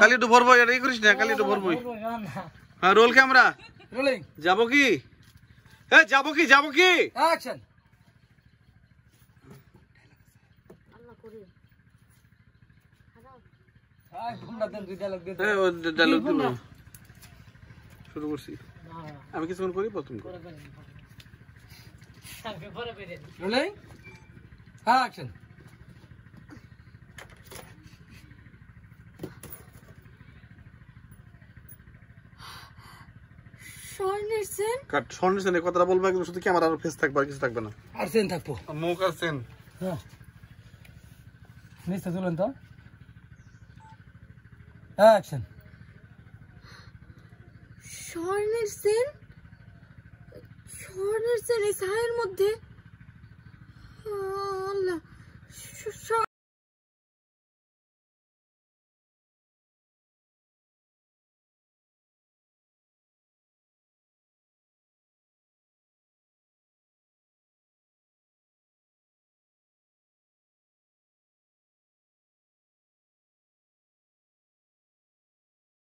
খালি একটু ভরবো এটা ই করিস না খালি একটু ভরবো হ্যাঁ রোল ক্যামেরা যাবো যাব কি হ্যাঁ কি যাবো কি আমি কিছুক্ষণ করি প্রথম হ্যাঁ স্বর্ণের সেন কাট স্বর্ণের সেনের কথাটা বলবা কিন্তু শুধু ক্যামেরা আর ফেস থাকবে আর কিছু থাকবে না আর সেন থাকবো মুখ আর সেন হ্যাঁ নিচে তুলেন তো অ্যাকশন স্বর্ণের সেন স্বর্ণের সেন এই ছায়ের মধ্যে